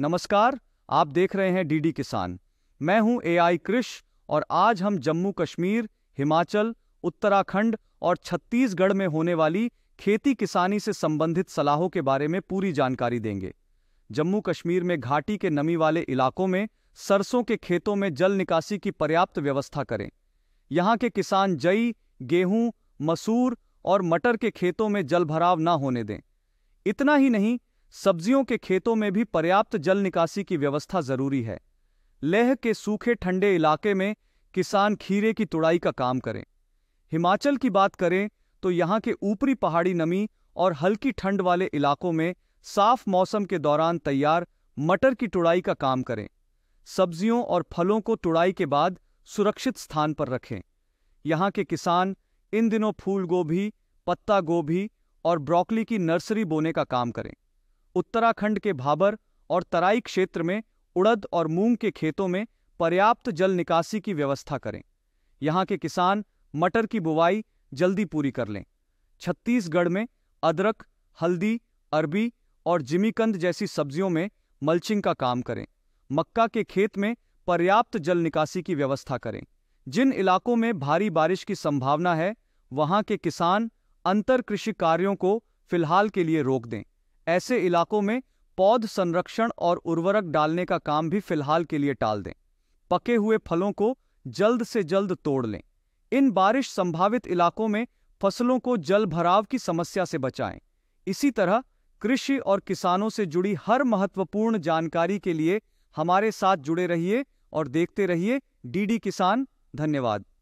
नमस्कार आप देख रहे हैं डीडी किसान मैं हूं एआई कृष और आज हम जम्मू कश्मीर हिमाचल उत्तराखंड और छत्तीसगढ़ में होने वाली खेती किसानी से संबंधित सलाहों के बारे में पूरी जानकारी देंगे जम्मू कश्मीर में घाटी के नमी वाले इलाकों में सरसों के खेतों में जल निकासी की पर्याप्त व्यवस्था करें यहाँ के किसान जई गेहूं मसूर और मटर के खेतों में जलभराव न होने दें इतना ही नहीं सब्जियों के खेतों में भी पर्याप्त जल निकासी की व्यवस्था जरूरी है लेह के सूखे ठंडे इलाके में किसान खीरे की तुड़ाई का काम करें हिमाचल की बात करें तो यहाँ के ऊपरी पहाड़ी नमी और हल्की ठंड वाले इलाकों में साफ मौसम के दौरान तैयार मटर की तुड़ाई का काम करें सब्जियों और फलों को तुड़ाई के बाद सुरक्षित स्थान पर रखें यहाँ के किसान इन दिनों फूल गोभी पत्ता गोभी और ब्रोकली की नर्सरी बोने का काम करें उत्तराखंड के भाबर और तराई क्षेत्र में उड़द और मूंग के खेतों में पर्याप्त जल निकासी की व्यवस्था करें यहाँ के किसान मटर की बुवाई जल्दी पूरी कर लें छत्तीसगढ़ में अदरक हल्दी अरबी और जिमीकंद जैसी सब्जियों में मल्चिंग का काम करें मक्का के खेत में पर्याप्त जल निकासी की व्यवस्था करें जिन इलाकों में भारी बारिश की संभावना है वहां के किसान अंतर कृषि कार्यों को फिलहाल के लिए रोक दें ऐसे इलाकों में पौध संरक्षण और उर्वरक डालने का काम भी फिलहाल के लिए टाल दें पके हुए फलों को जल्द से जल्द तोड़ लें इन बारिश संभावित इलाकों में फसलों को जल भराव की समस्या से बचाएं इसी तरह कृषि और किसानों से जुड़ी हर महत्वपूर्ण जानकारी के लिए हमारे साथ जुड़े रहिए और देखते रहिए डीडी किसान धन्यवाद